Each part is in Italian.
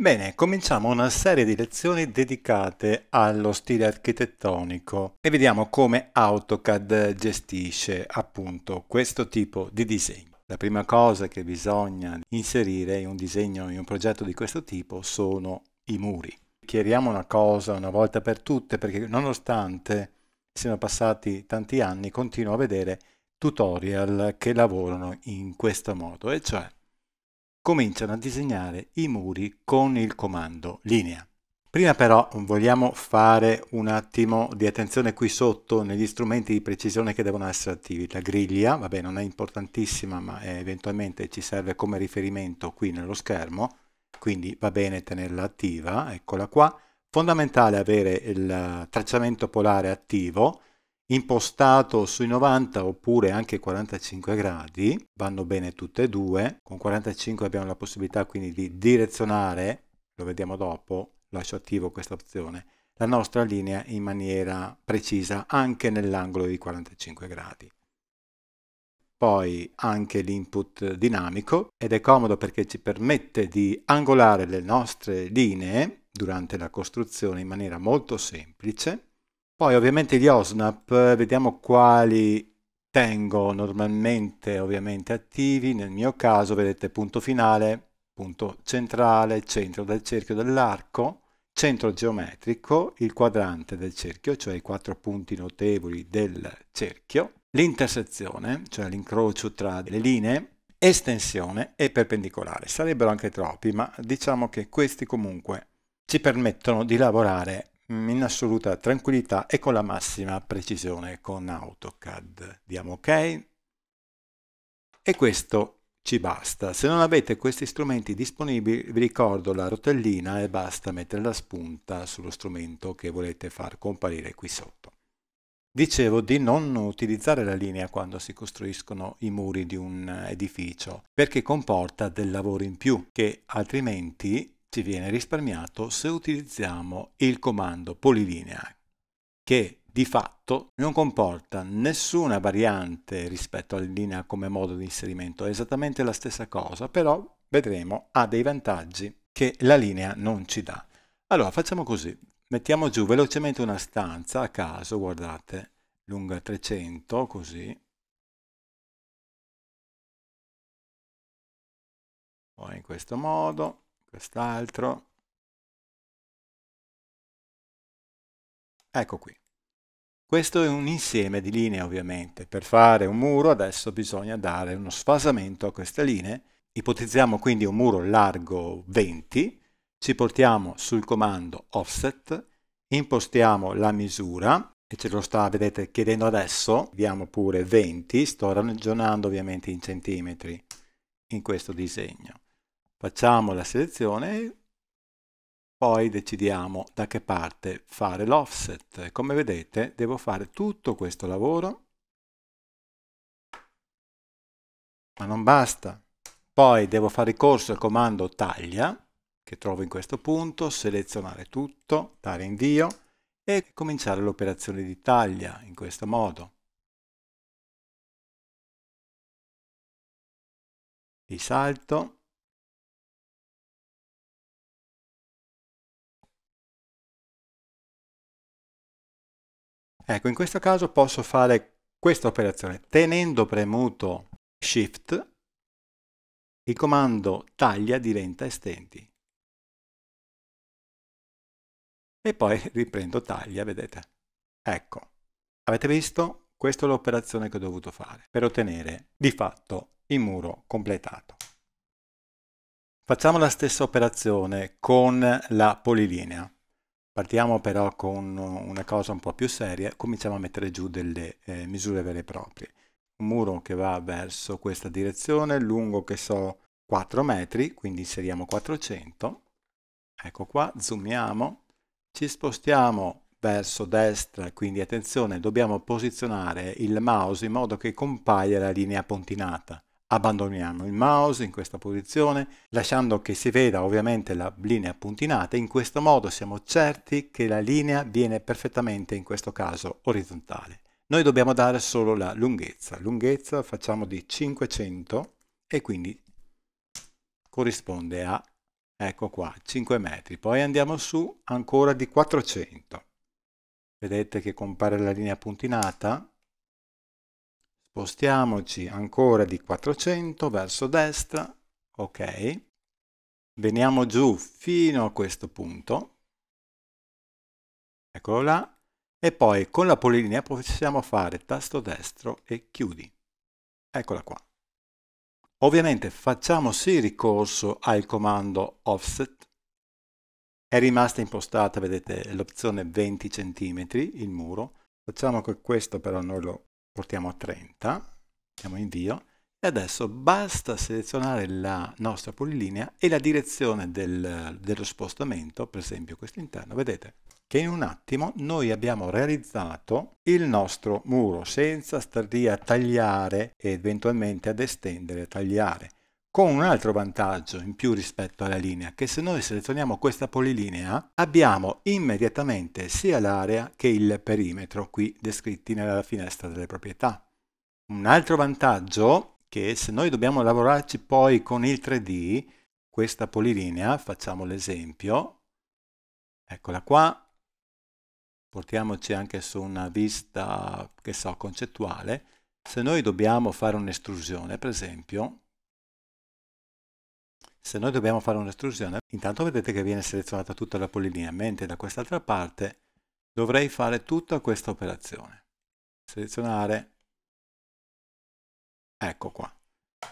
Bene, cominciamo una serie di lezioni dedicate allo stile architettonico e vediamo come AutoCAD gestisce appunto questo tipo di disegno. La prima cosa che bisogna inserire in un disegno, in un progetto di questo tipo, sono i muri. Chiariamo una cosa una volta per tutte perché nonostante siano passati tanti anni continuo a vedere tutorial che lavorano in questo modo, e cioè cominciano a disegnare i muri con il comando linea. Prima però vogliamo fare un attimo di attenzione qui sotto negli strumenti di precisione che devono essere attivi. La griglia, vabbè non è importantissima ma eventualmente ci serve come riferimento qui nello schermo, quindi va bene tenerla attiva, eccola qua. Fondamentale avere il tracciamento polare attivo, impostato sui 90 oppure anche 45 gradi, vanno bene tutte e due, con 45 abbiamo la possibilità quindi di direzionare, lo vediamo dopo, lascio attivo questa opzione, la nostra linea in maniera precisa anche nell'angolo di 45 gradi. Poi anche l'input dinamico ed è comodo perché ci permette di angolare le nostre linee durante la costruzione in maniera molto semplice poi ovviamente gli OSNAP eh, vediamo quali tengo normalmente ovviamente attivi, nel mio caso vedete punto finale, punto centrale, centro del cerchio dell'arco, centro geometrico, il quadrante del cerchio, cioè i quattro punti notevoli del cerchio, l'intersezione, cioè l'incrocio tra le linee, estensione e perpendicolare. Sarebbero anche troppi, ma diciamo che questi comunque ci permettono di lavorare in assoluta tranquillità e con la massima precisione con AutoCAD. Diamo ok e questo ci basta. Se non avete questi strumenti disponibili vi ricordo la rotellina e basta mettere la spunta sullo strumento che volete far comparire qui sotto. Dicevo di non utilizzare la linea quando si costruiscono i muri di un edificio perché comporta del lavoro in più che altrimenti ci viene risparmiato se utilizziamo il comando polilinea, che di fatto non comporta nessuna variante rispetto alla linea come modo di inserimento, è esattamente la stessa cosa, però vedremo ha dei vantaggi che la linea non ci dà. Allora facciamo così, mettiamo giù velocemente una stanza a caso, guardate, lunga 300, così. Poi in questo modo quest'altro. Ecco qui. Questo è un insieme di linee ovviamente. Per fare un muro adesso bisogna dare uno sfasamento a queste linee. Ipotizziamo quindi un muro largo 20, ci portiamo sul comando offset, impostiamo la misura e ce lo sta, vedete, chiedendo adesso, diamo pure 20, sto ragionando ovviamente in centimetri in questo disegno facciamo la selezione e poi decidiamo da che parte fare l'offset. Come vedete devo fare tutto questo lavoro, ma non basta. Poi devo fare ricorso al comando taglia, che trovo in questo punto, selezionare tutto, dare invio e cominciare l'operazione di taglia in questo modo. Risalto Ecco, in questo caso posso fare questa operazione tenendo premuto Shift, il comando taglia diventa estenti. E poi riprendo taglia, vedete? Ecco, avete visto? Questa è l'operazione che ho dovuto fare per ottenere di fatto il muro completato. Facciamo la stessa operazione con la polilinea. Partiamo però con una cosa un po' più seria, cominciamo a mettere giù delle eh, misure vere e proprie. Un muro che va verso questa direzione, lungo che so 4 metri, quindi inseriamo 400. Ecco qua, zoomiamo, ci spostiamo verso destra, quindi attenzione, dobbiamo posizionare il mouse in modo che compaia la linea pontinata. Abbandoniamo il mouse in questa posizione lasciando che si veda ovviamente la linea puntinata, in questo modo siamo certi che la linea viene perfettamente in questo caso orizzontale. Noi dobbiamo dare solo la lunghezza, lunghezza facciamo di 500 e quindi corrisponde a, ecco qua, 5 metri, poi andiamo su ancora di 400. Vedete che compare la linea puntinata? Spostiamoci ancora di 400 verso destra, ok. Veniamo giù fino a questo punto, eccolo là, e poi con la polilinea possiamo fare tasto destro e chiudi. Eccola qua. Ovviamente facciamo sì ricorso al comando offset. È rimasta impostata, vedete, l'opzione 20 cm, il muro. Facciamo che questo però noi lo portiamo a 30, diamo invio e adesso basta selezionare la nostra polilinea e la direzione del, dello spostamento, per esempio questo interno, vedete che in un attimo noi abbiamo realizzato il nostro muro senza star lì a tagliare e eventualmente ad estendere, a tagliare con un altro vantaggio in più rispetto alla linea, che se noi selezioniamo questa polilinea abbiamo immediatamente sia l'area che il perimetro qui descritti nella finestra delle proprietà. Un altro vantaggio che se noi dobbiamo lavorarci poi con il 3D, questa polilinea, facciamo l'esempio, eccola qua, portiamoci anche su una vista, che so, concettuale, se noi dobbiamo fare un'estrusione, per esempio, se noi dobbiamo fare un'estrusione, intanto vedete che viene selezionata tutta la polilinea, mentre da quest'altra parte dovrei fare tutta questa operazione. Selezionare, ecco qua,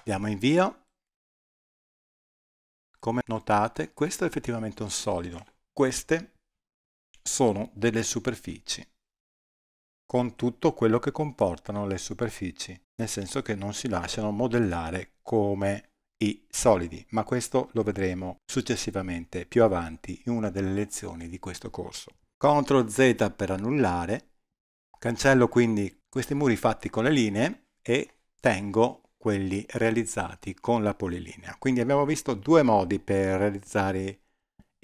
diamo invio. Come notate, questo è effettivamente un solido. Queste sono delle superfici con tutto quello che comportano le superfici, nel senso che non si lasciano modellare come i solidi, ma questo lo vedremo successivamente più avanti in una delle lezioni di questo corso. CTRL Z per annullare, cancello quindi questi muri fatti con le linee e tengo quelli realizzati con la polilinea. Quindi abbiamo visto due modi per realizzare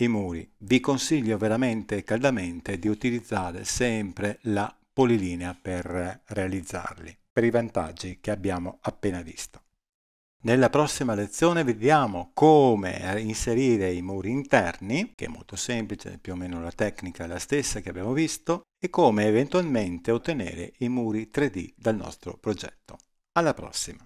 i muri. Vi consiglio veramente caldamente di utilizzare sempre la polilinea per realizzarli, per i vantaggi che abbiamo appena visto. Nella prossima lezione vediamo come inserire i muri interni, che è molto semplice, più o meno la tecnica è la stessa che abbiamo visto, e come eventualmente ottenere i muri 3D dal nostro progetto. Alla prossima!